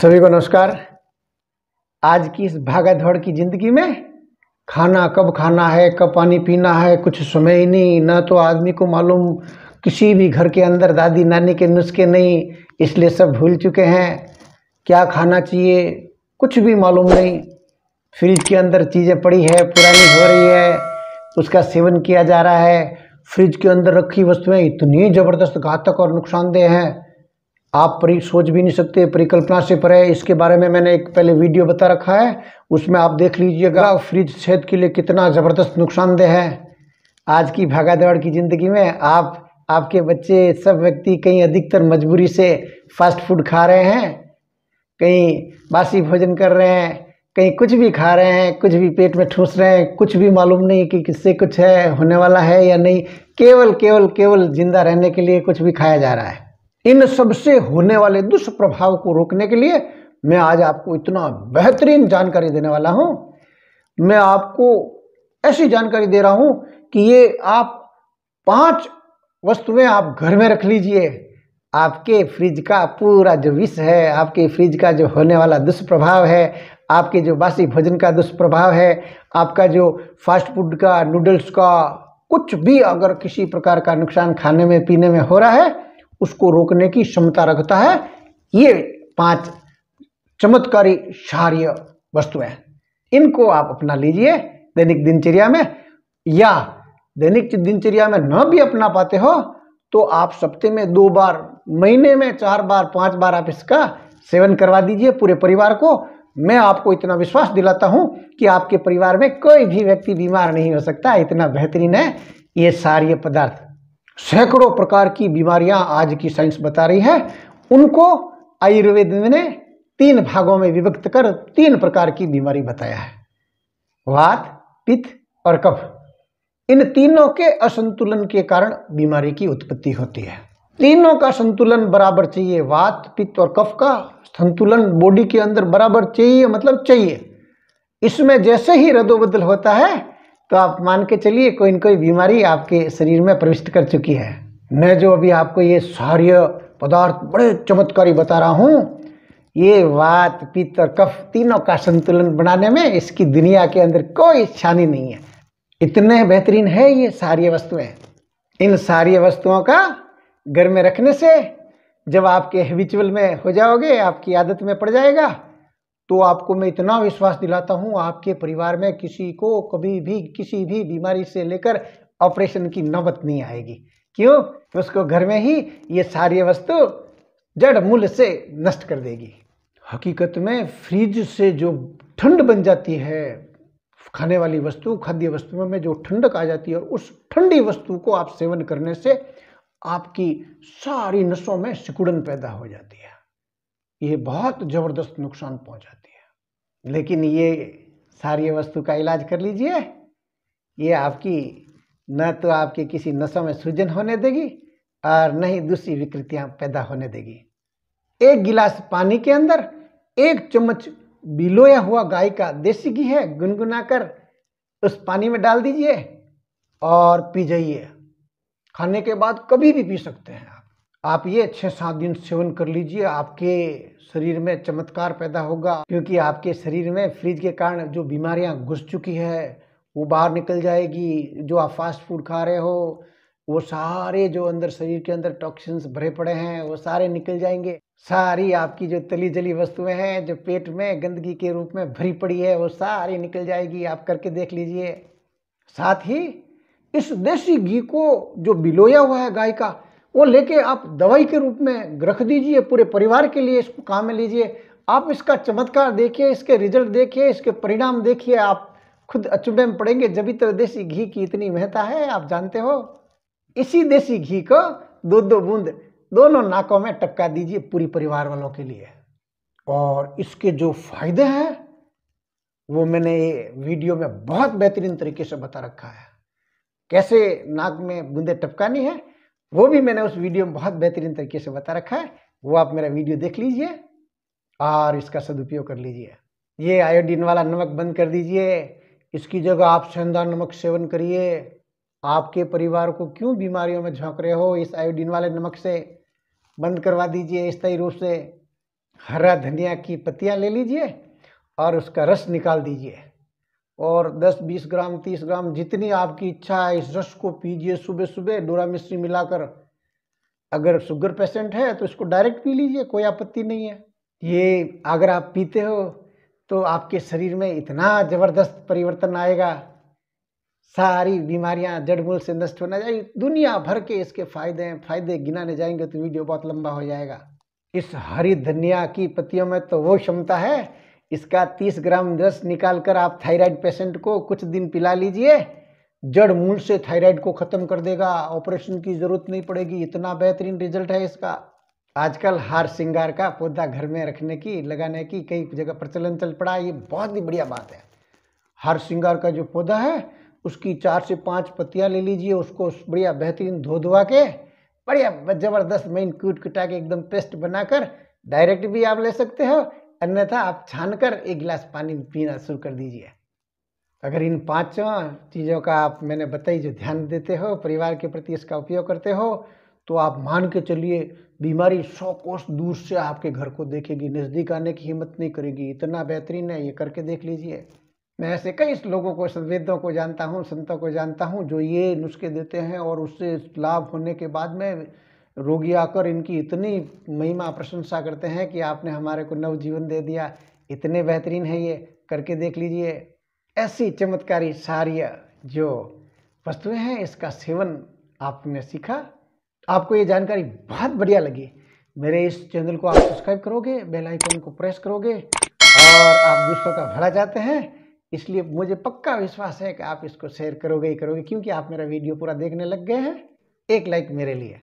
सभी को नमस्कार आज की इस भागा दौड़ की ज़िंदगी में खाना कब खाना है कब पानी पीना है कुछ समय ही नहीं ना तो आदमी को मालूम किसी भी घर के अंदर दादी नानी के नुस्खे नहीं इसलिए सब भूल चुके हैं क्या खाना चाहिए कुछ भी मालूम नहीं फ्रिज के अंदर चीज़ें पड़ी है पुरानी हो रही है उसका सेवन किया जा रहा है फ्रिज के अंदर रखी वस्तुएं इतनी ज़बरदस्त घातक और नुकसानदेह हैं आप परी सोच भी नहीं सकते परिकल्पना से पर इसके बारे में मैंने एक पहले वीडियो बता रखा है उसमें आप देख लीजिएगा फ्रिज सेहत के लिए कितना ज़बरदस्त नुकसानदेह है आज की भागा दौड़ की ज़िंदगी में आप आपके बच्चे सब व्यक्ति कहीं अधिकतर मजबूरी से फास्ट फूड खा रहे हैं कहीं बासी भोजन कर रहे हैं कहीं कुछ भी खा रहे हैं कुछ भी पेट में ठूस रहे हैं कुछ भी मालूम नहीं कि किससे कुछ है होने वाला है या नहीं केवल केवल केवल ज़िंदा रहने के लिए कुछ भी खाया जा रहा है इन सबसे होने वाले दुष्प्रभाव को रोकने के लिए मैं आज आपको इतना बेहतरीन जानकारी देने वाला हूं मैं आपको ऐसी जानकारी दे रहा हूं कि ये आप पांच वस्तुएं आप घर में रख लीजिए आपके फ्रिज का पूरा जो विष है आपके फ्रिज का जो होने वाला दुष्प्रभाव है आपके जो बासी भोजन का दुष्प्रभाव है आपका जो फास्ट फूड का नूडल्स का कुछ भी अगर किसी प्रकार का नुकसान खाने में पीने में हो रहा है उसको रोकने की क्षमता रखता है ये पांच चमत्कारी क्षार्य वस्तुएं इनको आप अपना लीजिए दैनिक दिनचर्या में या दैनिक दिनचर्या में न भी अपना पाते हो तो आप सप्ते में दो बार महीने में चार बार पांच बार आप इसका सेवन करवा दीजिए पूरे परिवार को मैं आपको इतना विश्वास दिलाता हूं कि आपके परिवार में कोई भी व्यक्ति बीमार नहीं हो सकता इतना बेहतरीन है ये सारे पदार्थ सैकड़ों प्रकार की बीमारियां आज की साइंस बता रही है उनको आयुर्वेद ने तीन भागों में विभक्त कर तीन प्रकार की बीमारी बताया है वात पित्त और कफ इन तीनों के असंतुलन के कारण बीमारी की उत्पत्ति होती है तीनों का संतुलन बराबर चाहिए वात पित्त और कफ का संतुलन बॉडी के अंदर बराबर चाहिए मतलब चाहिए इसमें जैसे ही रदोबदल होता है तो आप मान के चलिए कोई न कोई बीमारी आपके शरीर में प्रविष्ट कर चुकी है मैं जो अभी आपको ये सार्य पदार्थ बड़े चमत्कारी बता रहा हूँ ये वात पित्त और कफ तीनों का संतुलन बनाने में इसकी दुनिया के अंदर कोई छानी नहीं है इतने बेहतरीन है ये सारी वस्तुएं इन सारी वस्तुओं का घर में रखने से जब आपके हैबिचुअल में हो जाओगे आपकी आदत में पड़ जाएगा तो आपको मैं इतना विश्वास दिलाता हूँ आपके परिवार में किसी को कभी भी किसी भी बीमारी से लेकर ऑपरेशन की नौबत नहीं आएगी क्यों तो उसको घर में ही ये सारी वस्तु जड़ मूल से नष्ट कर देगी हकीकत में फ्रिज से जो ठंड बन जाती है खाने वाली वस्तु खाद्य वस्तुओं में जो ठंडक आ जाती है और उस ठंडी वस्तु को आप सेवन करने से आपकी सारी नसों में सिकुड़न पैदा हो जाती है ये बहुत ज़बरदस्त नुकसान पहुंचाती है लेकिन ये सारी वस्तु का इलाज कर लीजिए ये आपकी न तो आपके किसी नसों में सूजन होने देगी और न ही दूसरी विकृतियां पैदा होने देगी एक गिलास पानी के अंदर एक चम्मच बिलोया हुआ गाय का देसी घी है गुनगुनाकर उस पानी में डाल दीजिए और पी जाइए खाने के बाद कभी भी पी सकते हैं आप आप ये छः सात दिन सेवन कर लीजिए आपके शरीर में चमत्कार पैदा होगा क्योंकि आपके शरीर में फ्रिज के कारण जो बीमारियां घुस चुकी है वो बाहर निकल जाएगी जो आप फास्ट फूड खा रहे हो वो सारे जो अंदर शरीर के अंदर टॉक्सिन्स भरे पड़े हैं वो सारे निकल जाएंगे सारी आपकी जो तली जली वस्तुएं हैं जो पेट में गंदगी के रूप में भरी पड़ी है वो सारी निकल जाएगी आप करके देख लीजिए साथ ही इस देसी घी को जो बिलोया हुआ है गाय का वो लेके आप दवाई के रूप में रख दीजिए पूरे परिवार के लिए इसको काम में लीजिए आप इसका चमत्कार देखिए इसके रिजल्ट देखिए इसके परिणाम देखिए आप खुद अचुबे में पड़ेंगे जब तो देसी घी की इतनी महत्ता है आप जानते हो इसी देसी घी को दो दो बूंद दोनों नाकों में टपका दीजिए पूरी परिवार वालों के लिए और इसके जो फायदे हैं वो मैंने ये वीडियो में बहुत बेहतरीन तरीके से बता रखा है कैसे नाक में बूंदे टपकानी है वो भी मैंने उस वीडियो में बहुत बेहतरीन तरीके से बता रखा है वो आप मेरा वीडियो देख लीजिए और इसका सदुपयोग कर लीजिए ये आयोडीन वाला नमक बंद कर दीजिए इसकी जगह आप शानदार नमक सेवन करिए आपके परिवार को क्यों बीमारियों में झोंक रहे हो इस आयोडीन वाले नमक से बंद करवा दीजिए स्थायी रूप से हरा धनिया की पत्तियाँ ले लीजिए और उसका रस निकाल दीजिए और 10-20 ग्राम 30 ग्राम जितनी आपकी इच्छा है इस रस को पीजिए सुबह सुबह डोरा मिश्री मिलाकर अगर शुगर पेशेंट है तो इसको डायरेक्ट पी लीजिए कोई आपत्ति नहीं है ये अगर आप पीते हो तो आपके शरीर में इतना ज़बरदस्त परिवर्तन आएगा सारी बीमारियां जड़ मूल से नष्ट होना जाएगी दुनिया भर के इसके फायदे हैं फायदे गिनाने जाएंगे तो वीडियो बहुत लंबा हो जाएगा इस हरी धनिया की पत्तियों में तो वो क्षमता है इसका 30 ग्राम रस निकाल कर आप थायराइड पेशेंट को कुछ दिन पिला लीजिए जड़ मूल से थायराइड को ख़त्म कर देगा ऑपरेशन की ज़रूरत नहीं पड़ेगी इतना बेहतरीन रिजल्ट है इसका आजकल हार श्रृंगार का पौधा घर में रखने की लगाने की कई जगह प्रचलन चल पड़ा ये बहुत ही बढ़िया बात है हार श्रृंगार का जो पौधा है उसकी चार से पांच पत्तियां ले लीजिए उसको बढ़िया बेहतरीन धो धोवा के बढ़िया ज़बरदस्त मेन कूट कुटा के एकदम पेस्ट बनाकर डायरेक्ट भी आप ले सकते हो अन्यथा आप छानकर एक गिलास पानी पीना शुरू कर दीजिए अगर इन पांचों चीज़ों का आप मैंने बताई जो ध्यान देते हो परिवार के प्रति इसका उपयोग करते हो तो आप मान के चलिए बीमारी सौ कोष दूर से आपके घर को देखेगी नज़दीक आने की हिम्मत नहीं करेगी इतना बेहतरीन है ये करके देख लीजिए मैं ऐसे कई लोगों को संवेदों को जानता हूँ संतों को जानता हूँ जो ये नुस्खे देते हैं और उससे लाभ होने के बाद में रोगी आकर इनकी इतनी महिमा प्रशंसा करते हैं कि आपने हमारे को नवजीवन दे दिया इतने बेहतरीन है ये करके देख लीजिए ऐसी चमत्कारी सार्य जो वस्तुएं हैं इसका सेवन आपने सीखा आपको ये जानकारी बहुत बढ़िया लगी मेरे इस चैनल को आप सब्सक्राइब करोगे बेल आइकन को प्रेस करोगे और आप दूसरों का भला चाहते हैं इसलिए मुझे पक्का विश्वास है कि आप इसको शेयर करोगे ही करोगे क्योंकि आप मेरा वीडियो पूरा देखने लग गए हैं एक लाइक मेरे लिए